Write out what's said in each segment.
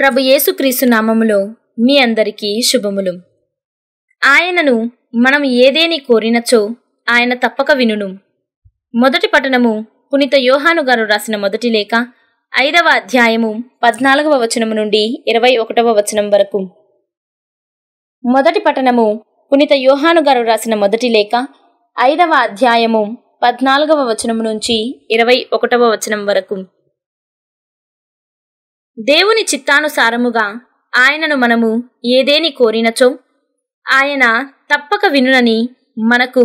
ప్రభు యేసుక్రీస్తు నామములో మీ అందరికీ శుభములు ఆయనను మనం ఏదేని కోరినచో ఆయన తప్పక వినును మొదటి పట్టణము పునీత యోహాను గారు రాసిన మొదటి లేఖ ఐదవ అధ్యాయము పద్నాలుగవ వచనము నుండి ఇరవై ఒకటవ వచనం వరకు మొదటి పట్టణము పునీత యోహాను గారు రాసిన మొదటి లేఖ ఐదవ అధ్యాయము పద్నాలుగవ వచనము నుంచి ఇరవై ఒకటవ వచనం వరకు దేవుని చిత్తానుసారముగా ఆయనను మనము ఏదేని కోరినచో ఆయన తప్పక వినునని మనకు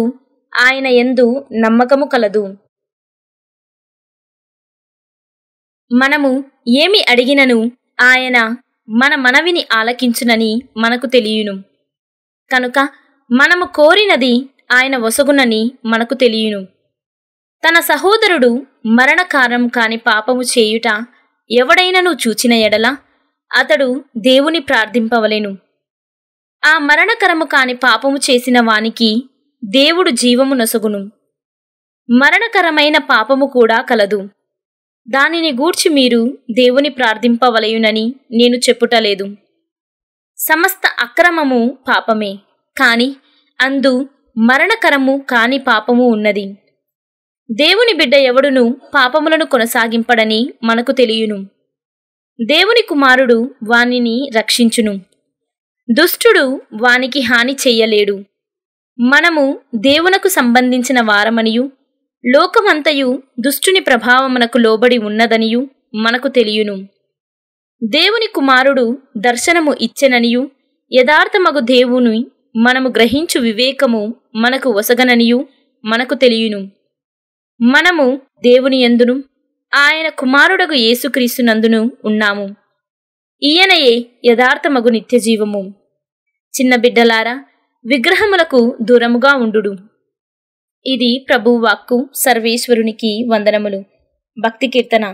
ఆయన ఎందు నమ్మకము కలదు మనము ఏమి అడిగినను ఆయన మన మనవిని ఆలకించునని మనకు తెలియను కనుక మనము కోరినది ఆయన వసగునని మనకు తెలియను తన సహోదరుడు మరణకారం కాని పాపము చేయుట ఎవడైనను చూచిన ఎడల అతడు దేవుని ప్రార్థింపవలేను ఆ మరణకరము కాని పాపము చేసిన వానికి దేవుడు జీవము నొసగును మరణకరమైన పాపము కూడా కలదు దానిని గూర్చి మీరు దేవుని ప్రార్థింపవలయునని నేను చెప్పుటలేదు సమస్త అక్రమము పాపమే కాని అందు మరణకరము కాని పాపము ఉన్నది దేవుని బిడ్డ ఎవడును పాపములను కొనసాగింపడని మనకు తెలియను దేవుని కుమారుడు వానిని రక్షించును దుష్టుడు వానికి హాని చెయ్యలేడు మనము దేవునకు సంబంధించిన వారమనియు లోకమంతయు దుష్టుని ప్రభావమునకు లోబడి ఉన్నదనియు మనకు తెలియను దేవుని కుమారుడు దర్శనము ఇచ్చెననియు యథార్థమగు దేవుని మనము గ్రహించు వివేకము మనకు వసగననియు మనకు తెలియను మనము దేవుని ఎందును ఆయన కుమారుడగు ఏసుక్రీస్తునందును ఉన్నాము ఈయనయే యథార్థమగు నిత్యజీవము చిన్న బిడ్డలారా విగ్రహములకు దూరముగా ఉండు ఇది వాక్కు సర్వేశ్వరునికి వందనములు భక్తి కీర్తన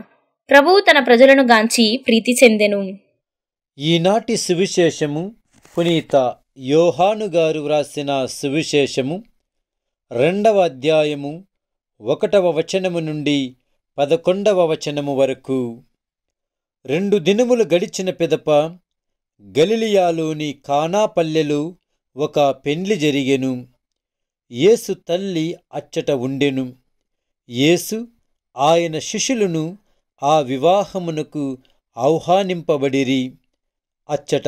ప్రభువు తన ప్రజలను గాంచి ప్రీతి చెందెను ఈనాటి సువిశేషము పునీత యోహాను గారు వ్రాసిన సువిశేషము రెండవ అధ్యాయము ఒకటవ వచనము నుండి పదకొండవ వచనము వరకు రెండు దినములు గడిచిన పిదప గలిలియాలోని కానాపల్లెలు ఒక పెండ్లి జరిగెను యేసు తల్లి అచ్చట ఉండెను యేసు ఆయన శిష్యులను ఆ వివాహమునకు ఆహ్వానింపబడిరి అచ్చట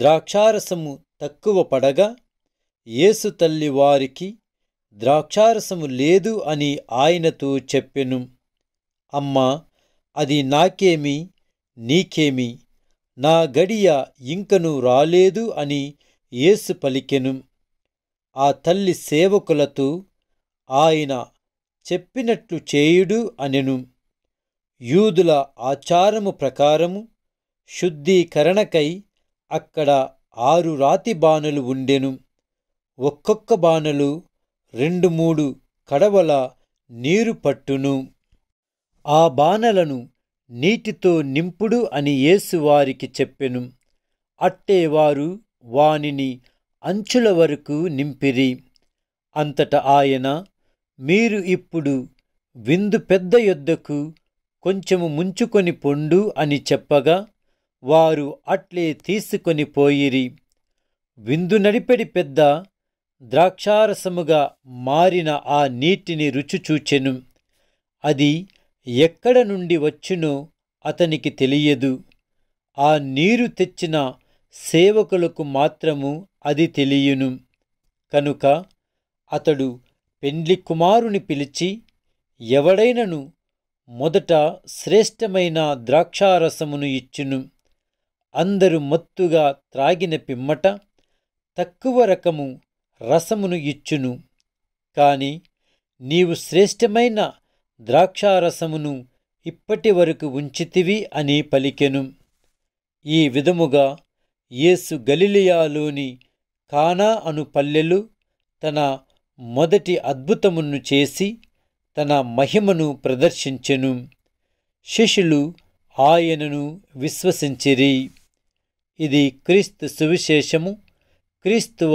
ద్రాక్షారసము తక్కువ పడగా యేసు తల్లి వారికి ద్రాక్షారసము లేదు అని ఆయనతో చెప్పెను అమ్మా అది నాకేమి నీకేమి నా గడియ ఇంకను రాలేదు అని ఏసు పలికెను ఆ తల్లి సేవకులతో ఆయన చెప్పినట్లు చేయుడు అనెను యూదుల ఆచారము ప్రకారము శుద్ధీకరణకై అక్కడ ఆరు రాతి బాణలు ఉండెను ఒక్కొక్క బాణలు రెండు మూడు కడవల నీరు పట్టును ఆ బాణలను నీటితో నింపుడు అని వారికి చెప్పెను అట్టే వారు వానిని అంచుల వరకు నింపిరి అంతట ఆయన మీరు ఇప్పుడు విందు పెద్ద యొద్దకు కొంచెము ముంచుకొని పొండు అని చెప్పగా వారు అట్లే తీసుకొని పోయిరి విందు నడిపెడి పెద్ద ద్రాక్షారసముగా మారిన ఆ నీటిని రుచిచూచెను అది ఎక్కడ నుండి వచ్చునో అతనికి తెలియదు ఆ నీరు తెచ్చిన సేవకులకు మాత్రము అది తెలియను కనుక అతడు పెండ్లి కుమారుని పిలిచి ఎవడైనను మొదట శ్రేష్టమైన ద్రాక్షారసమును ఇచ్చును అందరూ మత్తుగా త్రాగిన పిమ్మట తక్కువ రకము రసమును ఇచ్చును కాని నీవు శ్రేష్టమైన ద్రాక్షారసమును ఇప్పటి వరకు ఉంచితివి అని పలికెను ఈ విధముగా యేసు గలిలియాలోని కానా అను పల్లెలు తన మొదటి అద్భుతమును చేసి తన మహిమను ప్రదర్శించెను శిష్యులు ఆయనను విశ్వసించిరి ఇది క్రీస్తు సువిశేషము క్రీస్తువ